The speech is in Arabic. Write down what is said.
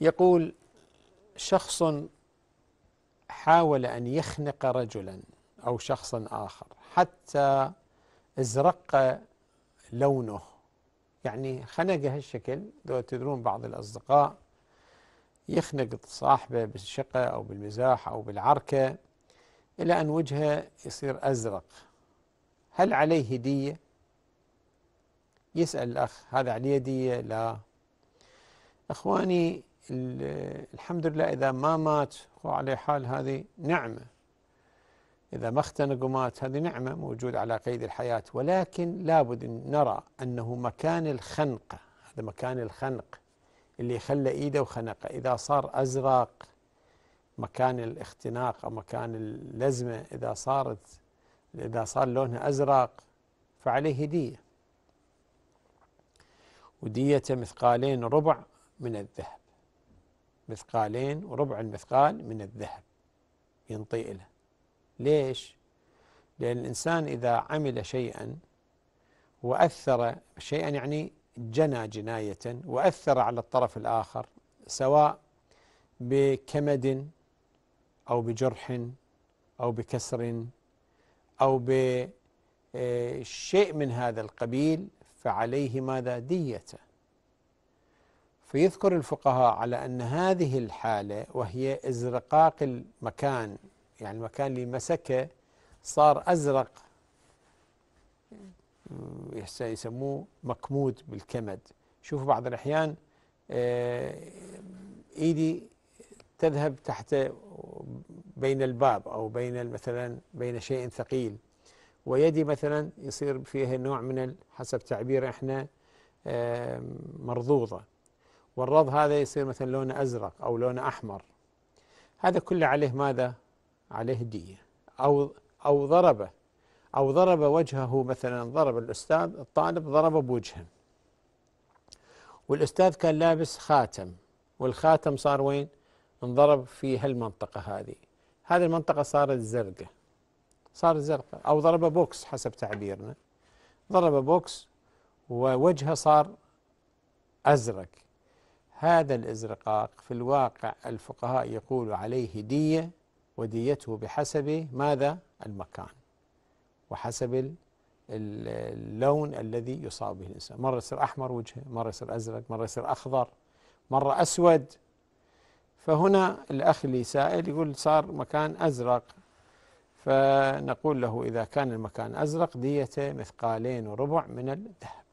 يقول شخص حاول أن يخنق رجلا أو شخصا آخر حتى ازرق لونه يعني خنقه هالشكل لو تدرون بعض الأصدقاء يخنق صاحبه بالشقة أو بالمزاح أو بالعركة إلى أن وجهه يصير أزرق هل عليه ديه؟ يسأل الأخ هذا عليه ديه؟ لا إخواني الحمد لله إذا ما مات هو عليه حال هذه نعمة إذا ما اختنق ومات هذه نعمة موجود على قيد الحياة ولكن لابد أن نرى أنه مكان الخنقة هذا مكان الخنق اللي خلى إيده وخنقه إذا صار أزرق مكان الاختناق أو مكان اللزمة إذا صارت إذا صار لونها أزرق فعليه دية ودية مثقالين ربع من الذهب مثقالين وربع المثقال من الذهب ينطي له ليش؟ لأن الإنسان إذا عمل شيئا وأثر شيئا يعني جنى جناية وأثر على الطرف الآخر سواء بكمد أو بجرح أو بكسر أو بشيء آه، من هذا القبيل فعليه ماذا؟ ديته فيذكر الفقهاء على أن هذه الحالة وهي ازرقاق المكان يعني المكان اللي مسكه صار أزرق يسموه مكمود بالكمد شوفوا بعض الأحيان آه، إيدي تذهب تحت بين الباب أو بين مثلا بين شيء ثقيل ويدي مثلا يصير فيها نوع من حسب تعبير احنا آه، مرضوضة والرض هذا يصير مثلا لونه أزرق أو لونه أحمر هذا كله عليه ماذا؟ عليه دية أو أو ضربه أو ضرب وجهه مثلا ضرب الأستاذ الطالب ضرب بوجهه والأستاذ كان لابس خاتم والخاتم صار وين؟ انضرب في هالمنطقة هذه هذه المنطقة صارت زرقاء صار زرقاء أو ضرب بوكس حسب تعبيرنا ضرب بوكس ووجهه صار أزرق هذا الازرقاق في الواقع الفقهاء يقول عليه دية وديته بحسب ماذا المكان وحسب اللون الذي يصاب به الإنسان مرة يصير أحمر وجهه مرة يصير أزرق مرة يصير أخضر مرة أسود فهنا الأخ اللي سائل يقول صار مكان أزرق فنقول له إذا كان المكان أزرق ديته مثقالين وربع من الذهب